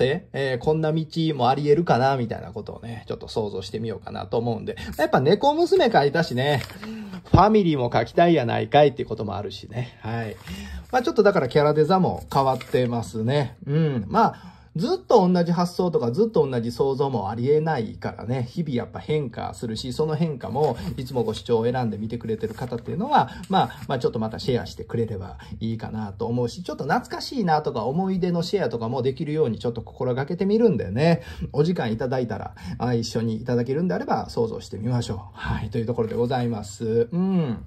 性、えー、こんな道もあり得るかな、みたいなことをね、ちょっと想像してみようかなと思うんで、やっぱ猫娘書いたしね、ファミリーも書きたいやないかいってこともあるしね、はい。まあちょっとだからキャラデザも変わってますね。うん。まあずっと同じ発想とかずっと同じ想像もありえないからね、日々やっぱ変化するし、その変化もいつもご視聴を選んで見てくれてる方っていうのは、まあ、まあちょっとまたシェアしてくれればいいかなと思うし、ちょっと懐かしいなとか思い出のシェアとかもできるようにちょっと心がけてみるんだよね。お時間いただいたら、あ一緒にいただけるんであれば想像してみましょう。はい、というところでございます。うん。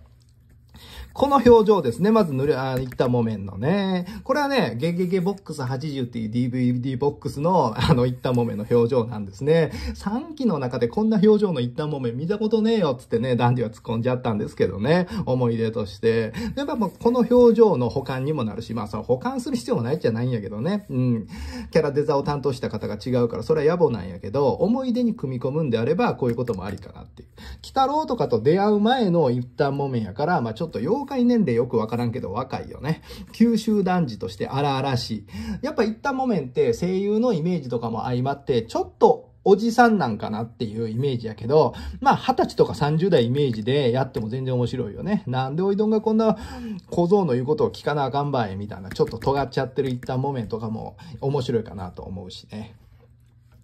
この表情ですね。まず塗る、あ、いった木綿のね。これはね、ゲゲゲボックス80っていう DVD ボックスの、あの、いった木綿の表情なんですね。3期の中でこんな表情のいった木綿見たことねえよっつってね、ダンディは突っ込んじゃったんですけどね。思い出として。やっぱもう、この表情の保管にもなるし、まあ、その保管する必要もないっちゃないんやけどね。うん。キャラデザを担当した方が違うから、それは野暮なんやけど、思い出に組み込むんであれば、こういうこともありかなっていう。鬼太郎とかと出会う前のいった木綿やから、まあ、ちょっと紹介年齢よくわからんけど若いよね。九州男児として荒々しい。やっぱ一旦もめんって声優のイメージとかも相まって、ちょっとおじさんなんかなっていうイメージやけど、まあ、二十歳とか30代イメージでやっても全然面白いよね。なんでおいどんがこんな小僧の言うことを聞かなあかんばいみたいな、ちょっと尖っちゃってる一旦モメントも面白いかなと思うしね。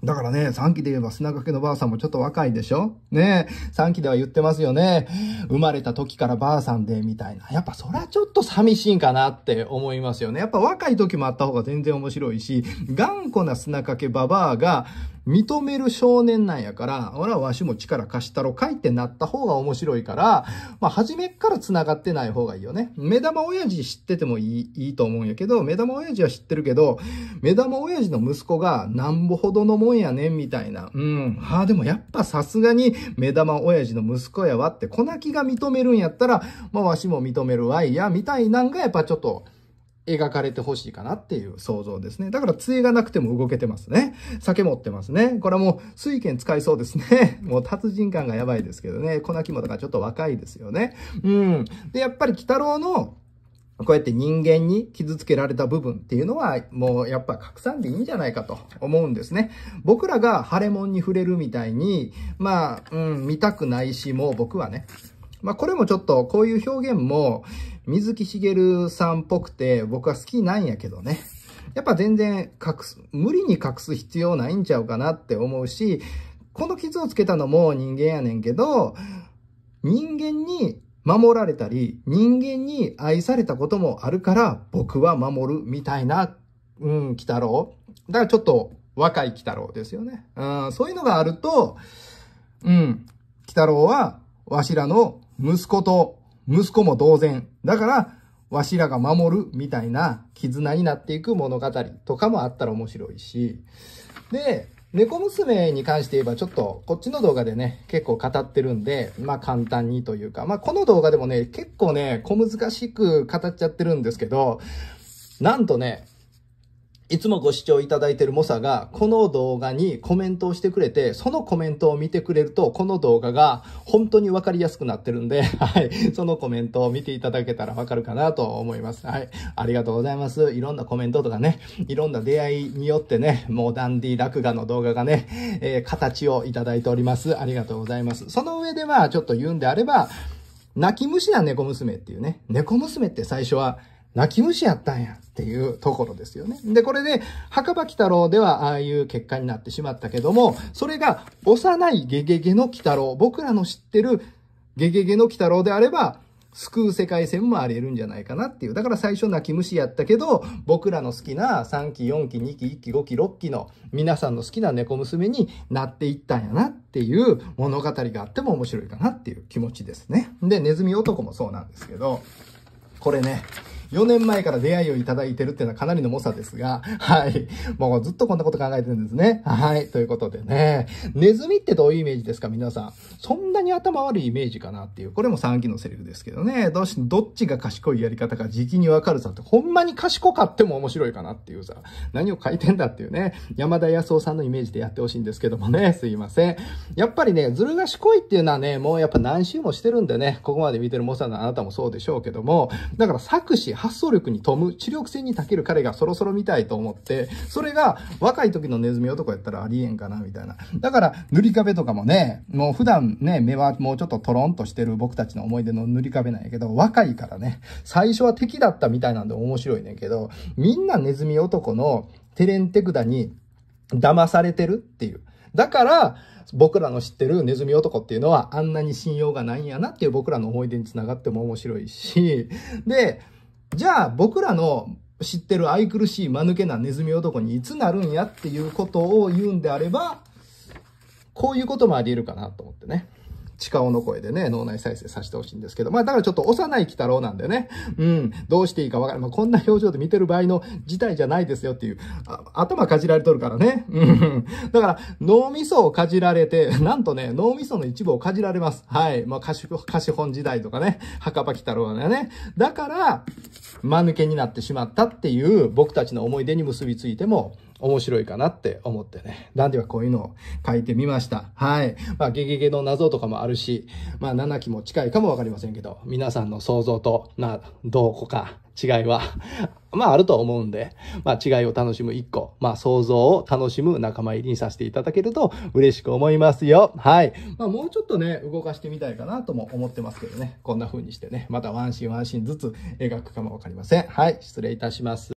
だからね、3期で言えば砂掛けのばあさんもちょっと若いでしょねえ、3期では言ってますよね。生まれた時からばあさんで、みたいな。やっぱそはちょっと寂しいんかなって思いますよね。やっぱ若い時もあった方が全然面白いし、頑固な砂掛けばばあが、認める少年なんやから、俺はわしも力貸したろかいってなった方が面白いから、まあ、初めっから繋がってない方がいいよね。目玉親父知っててもいい、いいと思うんやけど、目玉親父は知ってるけど、目玉親父の息子がなんぼほどのもんやねんみたいな。うん。はあ、でもやっぱさすがに目玉親父の息子やわって、粉木が認めるんやったら、まあ、わしも認めるわいや、みたいなんがやっぱちょっと、描かれてほしいかなっていう想像ですね。だから杖がなくても動けてますね。酒持ってますね。これはもう水剣使いそうですね。もう達人感がやばいですけどね。粉肝とかちょっと若いですよね。うん。で、やっぱり鬼太郎のこうやって人間に傷つけられた部分っていうのは、もうやっぱ拡散でいいんじゃないかと思うんですね。僕らが腫れ物に触れるみたいに、まあ、うん、見たくないし、もう僕はね。まあこれもちょっと、こういう表現も、水木しげるさんっぽくて、僕は好きなんやけどね。やっぱ全然隠す、無理に隠す必要ないんちゃうかなって思うし、この傷をつけたのも人間やねんけど、人間に守られたり、人間に愛されたこともあるから、僕は守るみたいな、うん、鬼太郎。だからちょっと若い鬼太郎ですよね。うん、そういうのがあると、うん、鬼太郎は、わしらの息子と息子も同然。だから、わしらが守るみたいな絆になっていく物語とかもあったら面白いし。で、猫娘に関して言えばちょっとこっちの動画でね、結構語ってるんで、まあ簡単にというか、まあこの動画でもね、結構ね、小難しく語っちゃってるんですけど、なんとね、いつもご視聴いただいている猛者が、この動画にコメントをしてくれて、そのコメントを見てくれると、この動画が本当にわかりやすくなってるんで、はい。そのコメントを見ていただけたらわかるかなと思います。はい。ありがとうございます。いろんなコメントとかね、いろんな出会いによってね、もうダンディ落語の動画がね、えー、形をいただいております。ありがとうございます。その上では、ちょっと言うんであれば、泣き虫な猫娘っていうね、猫娘って最初は、泣き虫やったんやっていうところですよね。で、これで、墓場鬼太郎ではああいう結果になってしまったけども、それが幼いゲゲゲの鬼太郎、僕らの知ってるゲゲゲの鬼太郎であれば、救う世界線もあり得るんじゃないかなっていう。だから最初泣き虫やったけど、僕らの好きな3期、4期、2期、1期、5期、6期の皆さんの好きな猫娘になっていったんやなっていう物語があっても面白いかなっていう気持ちですね。で、ネズミ男もそうなんですけど、これね、4年前から出会いをいただいてるっていうのはかなりの猛者ですが、はい。もうずっとこんなこと考えてるんですね。はい。ということでね。ネズミってどういうイメージですか皆さん。そんなに頭悪いイメージかなっていう。これも3期のセリフですけどね。どうし、どっちが賢いやり方か時期にわかるさって、ほんまに賢かっても面白いかなっていうさ。何を書いてんだっていうね。山田康夫さんのイメージでやってほしいんですけどもね。すいません。やっぱりね、ずる賢いっていうのはね、もうやっぱ何周もしてるんでね、ここまで見てる猛者のあなたもそうでしょうけども、だから作詞、発想力に富む、知力戦に長ける彼がそろそろ見たいと思って、それが若い時のネズミ男やったらありえんかな、みたいな。だから、塗り壁とかもね、もう普段ね、目はもうちょっとトロンとしてる僕たちの思い出の塗り壁なんやけど、若いからね、最初は敵だったみたいなんで面白いねんけど、みんなネズミ男のテレンテクダに騙されてるっていう。だから、僕らの知ってるネズミ男っていうのはあんなに信用がないんやなっていう僕らの思い出につながっても面白いし、で、じゃあ僕らの知ってる愛くるしい間抜けなネズミ男にいつなるんやっていうことを言うんであれば、こういうこともあり得るかなと思ってね。近尾の声でね、脳内再生させてほしいんですけど、まあだからちょっと幼い鬼太郎なんでね、うん、どうしていいかわからん。まあこんな表情で見てる場合の事態じゃないですよっていう、頭かじられとるからね。うん。だから脳みそをかじられて、なんとね、脳みその一部をかじられます。はい。まあ歌歌本時代とかね、墓場鬼太郎はね。だから、間抜けになってしまったっていう僕たちの思い出に結びついても、面白いかなって思ってね。ダンディはこういうのを書いてみました。はい。まあ、ゲゲゲの謎とかもあるし、まあ、7期も近いかもわかりませんけど、皆さんの想像と、まあ、どこか違いは まあ、あると思うんで、まあ、違いを楽しむ一個、まあ、想像を楽しむ仲間入りにさせていただけると嬉しく思いますよ。はい。まあ、もうちょっとね、動かしてみたいかなとも思ってますけどね。こんな風にしてね、またワンシーンワンシーンずつ描くかもわかりません。はい。失礼いたします。